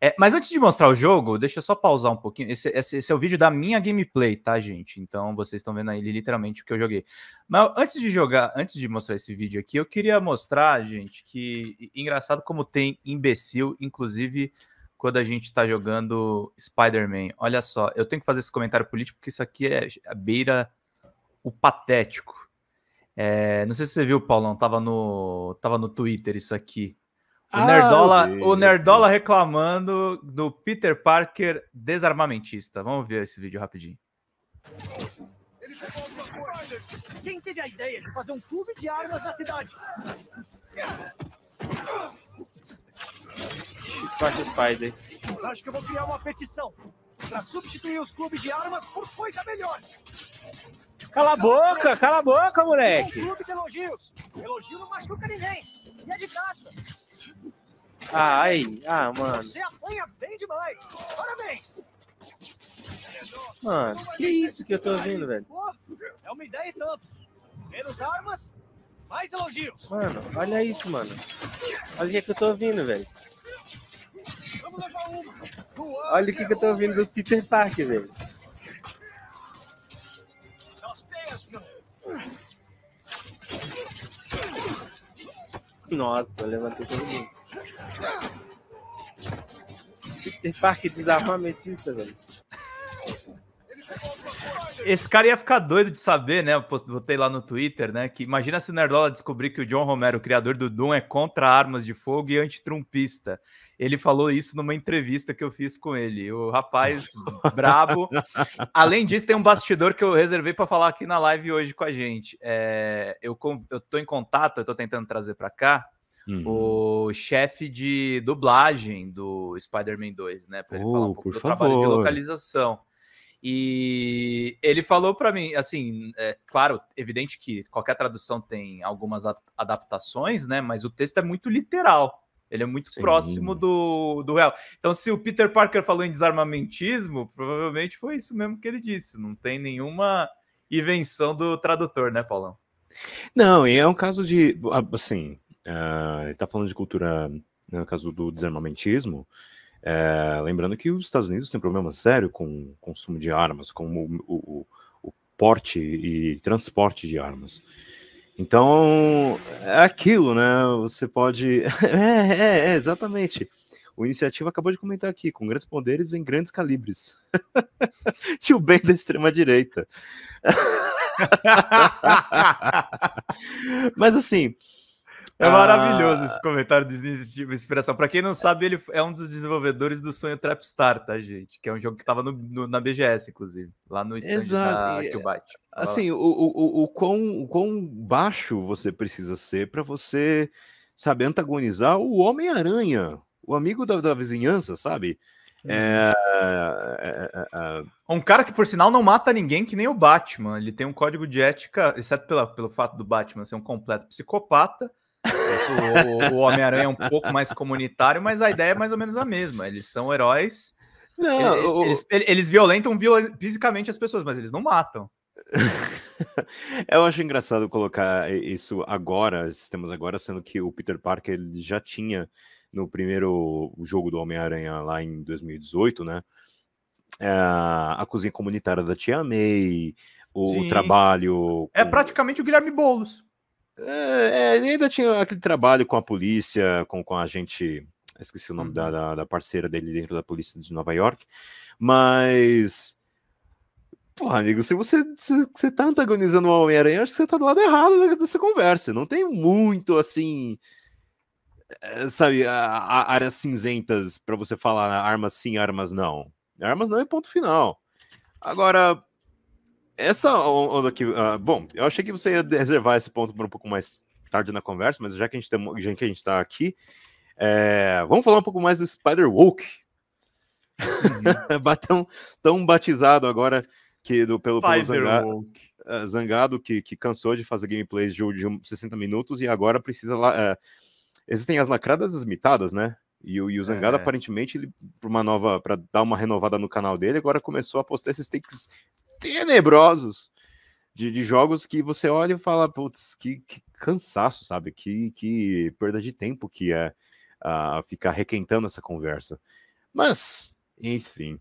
É, mas antes de mostrar o jogo, deixa eu só pausar um pouquinho. Esse, esse, esse é o vídeo da minha gameplay, tá, gente? Então vocês estão vendo aí literalmente o que eu joguei. Mas antes de jogar, antes de mostrar esse vídeo aqui, eu queria mostrar, gente, que engraçado como tem imbecil, inclusive quando a gente tá jogando Spider-Man. Olha só, eu tenho que fazer esse comentário político porque isso aqui é a é beira o patético. É, não sei se você viu, Paulão, tava no, tava no Twitter isso aqui. O Nerdola, ah, o Nerdola reclamando do Peter Parker desarmamentista. Vamos ver esse vídeo rapidinho. Ele alguma coisa. Quem teve a ideia de fazer um clube de armas na cidade? Faixa Spider. Acho que eu vou criar uma petição para substituir os clubes de armas por coisa melhor. Cala a boca, cala a boca, moleque. Um clube de elogios. Elogio não machuca ninguém. E é de graça ai, ah, mano. Você apanha bem demais. Parabéns. Mano, que isso que eu tô ouvindo, velho? É uma ideia e tanto. Menos armas, mais elogios. Mano, olha isso, mano. Olha o que, é que eu tô ouvindo, velho. Olha o que, que eu tô ouvindo do Peter Parker, velho. Nossa, levantou todo mundo. Peter Parker desarmamentista, velho. Esse cara ia ficar doido de saber, né? Eu botei lá no Twitter, né? Que imagina se Nerdola descobrir que o John Romero, o criador do Doom, é contra armas de fogo e antitrumpista. Ele falou isso numa entrevista que eu fiz com ele. O rapaz brabo. Além disso, tem um bastidor que eu reservei para falar aqui na live hoje com a gente. É, eu, eu tô em contato, eu tô tentando trazer para cá Uhum. o chefe de dublagem do Spider-Man 2, né? Pra ele oh, falar um pouco do favor. trabalho de localização. E ele falou para mim, assim, é claro, evidente que qualquer tradução tem algumas adaptações, né? Mas o texto é muito literal. Ele é muito Sim. próximo do, do real. Então, se o Peter Parker falou em desarmamentismo, provavelmente foi isso mesmo que ele disse. Não tem nenhuma invenção do tradutor, né, Paulão? Não, e é um caso de. Assim, uh, ele tá falando de cultura. Né, no caso do desarmamentismo, é, lembrando que os Estados Unidos têm problema sério com o consumo de armas, com o, o, o porte e transporte de armas. Então, é aquilo, né? Você pode. é, é, é exatamente. O Iniciativa acabou de comentar aqui: com grandes poderes vem grandes calibres. Tio Ben da extrema-direita. Mas assim, é ah. maravilhoso esse comentário do Disney tipo, Inspiração. Para quem não sabe, ele é um dos desenvolvedores do Sonho Trapstar, tá, gente? Que é um jogo que tava no, no, na BGS, inclusive, lá no stand Exato. da Qbyte. Assim, o, o, o, quão, o quão baixo você precisa ser para você saber antagonizar o Homem-Aranha, o amigo da, da vizinhança, sabe? É, uhum. é, é, é... Um cara que, por sinal, não mata ninguém, que nem o Batman. Ele tem um código de ética, exceto pela, pelo fato do Batman ser um completo psicopata. O, o, Homem-Aranha é um pouco mais comunitário, mas a ideia é mais ou menos a mesma. Eles são heróis. Não, eles, o... eles, eles violentam viol... fisicamente as pessoas, mas eles não matam. Eu acho engraçado colocar isso agora, temos agora, sendo que o Peter Parker ele já tinha no primeiro jogo do Homem-Aranha lá em 2018, né? Eh, a cozinha comunitária da Tia May, o, o trabalho. É praticamente o Guilherme Boulos. É, ele é, ainda tinha aquele trabalho com a polícia, com, com a gente. Esqueci o nome da, uhum. da, da parceira dele dentro da polícia de Nova York. Mas. Porra, amigo, se você, se, você tá antagonizando o Homem-Aranha, acho que você tá do lado errado dessa conversa. Não tem muito, assim. Eh, sabe, a, a, áreas cinzentas para você falar armas sim, armas não. Armas não é ponto final. Agora, essa onda aqui, uh, ah, bom, eu achei que você ia reservar esse ponto para um pouco mais tarde na conversa, mas já que a gente, tem, já que a gente tá aqui, é, vamos falar um pouco mais do Spider-Woke. Uhum. Tá tão, tão batizado agora que do, pelo, pelo Zangado, é, que, que cansou de fazer gameplays de, de 60 minutos e agora precisa lá. É, existem as lacradas e as mitadas, né? E, e o Zangado, é. aparentemente, ele, para uma nova, para dar uma renovada no canal dele, agora começou a postar esses takes tenebrosos de, de jogos que você olha e fala, putz, que, que cansaço, sabe? Que, que perda de tempo que é ah, ficar requentando essa conversa. Mas, enfim.